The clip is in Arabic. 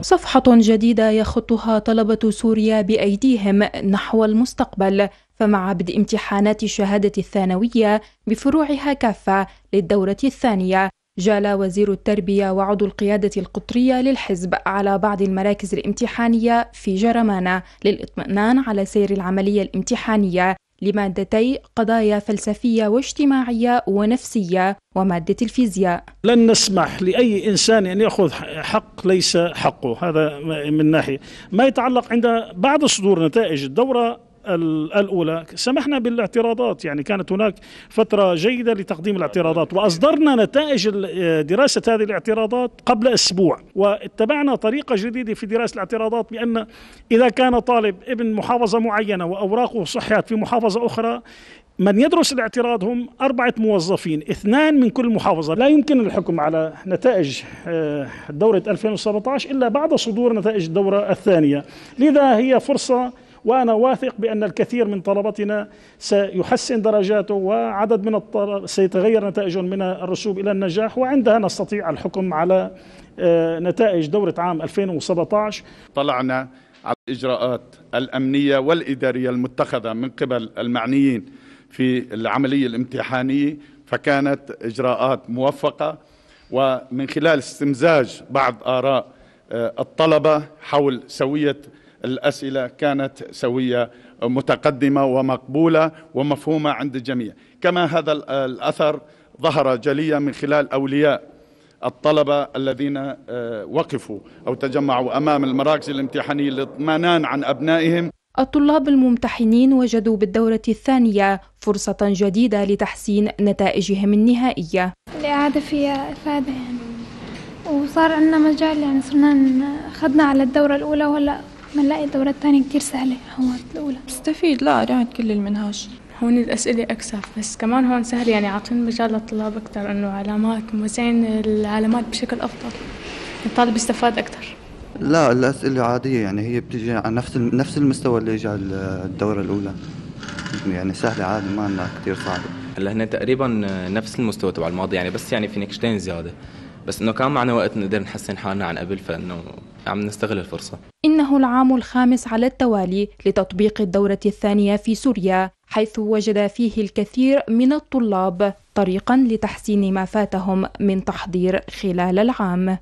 صفحة جديدة يخطها طلبة سوريا بأيديهم نحو المستقبل فمع بدء امتحانات الشهادة الثانوية بفروعها كافة للدورة الثانية جال وزير التربية وعضو القيادة القطرية للحزب على بعض المراكز الامتحانية في جرمانة للإطمئنان على سير العملية الامتحانية لمادتي قضايا فلسفية واجتماعية ونفسية ومادة الفيزياء لن نسمح لأي إنسان أن يأخذ حق ليس حقه هذا من ناحية ما يتعلق عند بعد صدور نتائج الدورة الأولى سمحنا بالاعتراضات يعني كانت هناك فترة جيدة لتقديم الاعتراضات وأصدرنا نتائج دراسة هذه الاعتراضات قبل أسبوع واتبعنا طريقة جديدة في دراسة الاعتراضات بأن إذا كان طالب ابن محافظة معينة وأوراقه صحت في محافظة أخرى من يدرس الاعتراض هم أربعة موظفين اثنان من كل محافظة لا يمكن الحكم على نتائج آه، دورة 2017 إلا بعد صدور نتائج الدورة الثانية لذا هي فرصة وأنا واثق بأن الكثير من طلبتنا سيحسن درجاته وعدد من الطلب سيتغير نتائج من الرسوب إلى النجاح وعندها نستطيع الحكم على آه، نتائج دورة عام 2017 طلعنا على الإجراءات الأمنية والإدارية المتخذة من قبل المعنيين في العملية الامتحانية فكانت إجراءات موفقة ومن خلال استمزاج بعض آراء آه، الطلبة حول سوية الأسئلة كانت سوية متقدمة ومقبولة ومفهومة عند الجميع كما هذا الأثر ظهر جليا من خلال أولياء الطلبة الذين آه، وقفوا أو تجمعوا أمام المراكز الامتحانية للاطمئنان عن أبنائهم الطلاب الممتحنين وجدوا بالدورة الثانية فرصة جديدة لتحسين نتائجهم النهائية الإعادة في إفادة يعني وصار عندنا مجال يعني صرنا خدنا على الدورة الأولى ولا بنلاقي الدورة الثانية كتير سهلة هون الأولى بستفيد لا قريت كل المنهاج هون الأسئلة أكثر بس كمان هون سهل يعني عاطين مجال للطلاب أكثر إنه علامات موزعين العلامات بشكل أفضل الطالب يستفاد أكثر لا الأسئلة عادية يعني هي بتجي على نفس نفس المستوى اللي اجى الدورة الأولى يعني سهلة عادي ما لنا كثير صعبة هلا هن تقريبا نفس المستوى تبع الماضي يعني بس يعني في نكشتين زيادة بس إنه كان معنا وقت نقدر نحسن حالنا عن قبل فإنه عم نستغل الفرصة إنه العام الخامس على التوالي لتطبيق الدورة الثانية في سوريا حيث وجد فيه الكثير من الطلاب طريقا لتحسين ما فاتهم من تحضير خلال العام